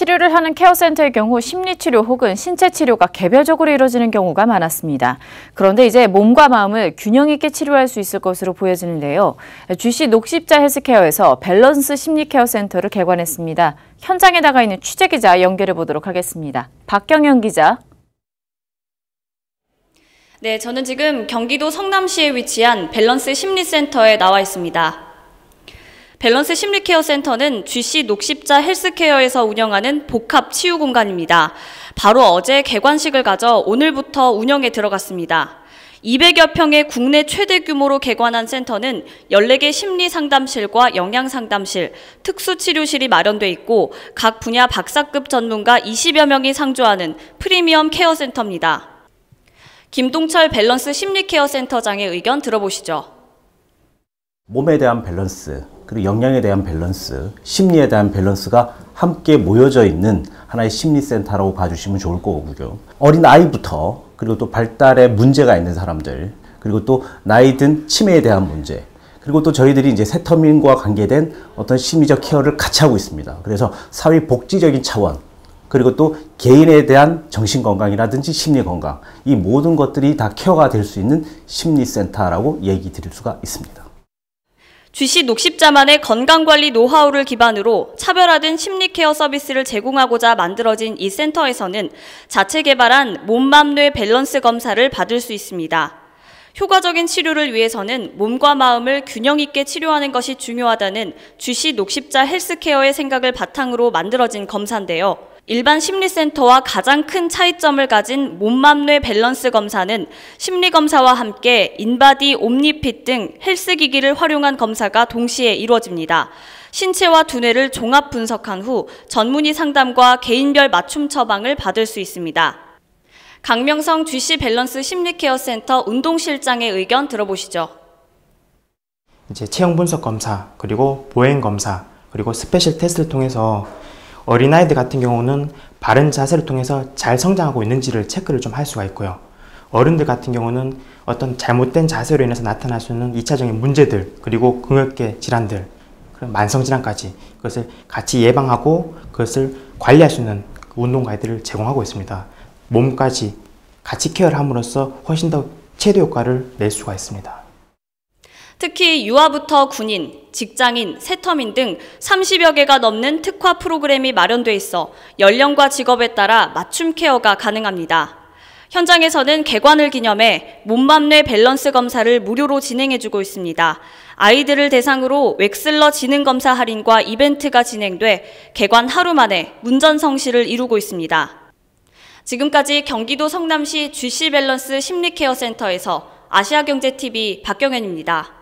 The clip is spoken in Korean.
치료를 하는 케어센터의 경우 심리치료 혹은 신체치료가 개별적으로 이루어지는 경우가 많았습니다. 그런데 이제 몸과 마음을 균형 있게 치료할 수 있을 것으로 보여지는데요. 주시 녹십자 헬스케어에서 밸런스 심리케어센터를 개관했습니다. 현장에 나가 있는 취재기자 연결해 보도록 하겠습니다. 박경현 기자. 네, 저는 지금 경기도 성남시에 위치한 밸런스 심리센터에 나와 있습니다. 밸런스 심리케어 센터는 GC 녹십자 헬스케어에서 운영하는 복합 치유 공간입니다. 바로 어제 개관식을 가져 오늘부터 운영에 들어갔습니다. 200여 평의 국내 최대 규모로 개관한 센터는 14개 심리 상담실과 영양 상담실, 특수 치료실이 마련돼 있고 각 분야 박사급 전문가 20여 명이 상주하는 프리미엄 케어 센터입니다. 김동철 밸런스 심리케어 센터장의 의견 들어보시죠. 몸에 대한 밸런스 그리고 역량에 대한 밸런스, 심리에 대한 밸런스가 함께 모여져 있는 하나의 심리센터라고 봐주시면 좋을 거고요. 어린 아이부터 그리고 또 발달에 문제가 있는 사람들, 그리고 또 나이 든 치매에 대한 문제, 그리고 또 저희들이 이제 세터민과 관계된 어떤 심리적 케어를 같이 하고 있습니다. 그래서 사회 복지적인 차원, 그리고 또 개인에 대한 정신 건강이라든지 심리 건강, 이 모든 것들이 다 케어가 될 수 있는 심리센터라고 얘기 드릴 수가 있습니다. 주시 녹십자만의 건강관리 노하우를 기반으로 차별화된 심리케어 서비스를 제공하고자 만들어진 이 센터에서는 자체 개발한 몸맘뇌 밸런스 검사를 받을 수 있습니다. 효과적인 치료를 위해서는 몸과 마음을 균형 있게 치료하는 것이 중요하다는 주시 녹십자 헬스케어의 생각을 바탕으로 만들어진 검사인데요. 일반 심리센터와 가장 큰 차이점을 가진 몸맘뇌 밸런스 검사는 심리검사와 함께 인바디, 옴니핏 등 헬스기기를 활용한 검사가 동시에 이루어집니다. 신체와 두뇌를 종합 분석한 후 전문의 상담과 개인별 맞춤 처방을 받을 수 있습니다. 강명성 GC 밸런스 심리케어센터 운동실장의 의견 들어보시죠. 이제 체형 분석 검사, 그리고 보행 검사, 그리고 스페셜 테스트를 통해서 어린아이들 같은 경우는 바른 자세를 통해서 잘 성장하고 있는지를 체크를 좀 할 수가 있고요. 어른들 같은 경우는 어떤 잘못된 자세로 인해서 나타날 수 있는 2차적인 문제들, 그리고 근육계 질환들, 만성질환까지 그것을 같이 예방하고 그것을 관리할 수 있는 그 운동 가이드를 제공하고 있습니다. 몸까지 같이 케어를 함으로써 훨씬 더 최대 효과를 낼 수가 있습니다. 특히 유아부터 군인, 직장인, 새터민등 30여 개가 넘는 특화 프로그램이 마련돼 있어 연령과 직업에 따라 맞춤 케어가 가능합니다. 현장에서는 개관을 기념해 몸맘뇌 밸런스 검사를 무료로 진행해주고 있습니다. 아이들을 대상으로 웩슬러 지능 검사 할인과 이벤트가 진행돼 개관 하루 만에 문전 성시를 이루고 있습니다. 지금까지 경기도 성남시 GC 밸런스 심리케어 센터에서 아시아경제TV 박경현입니다.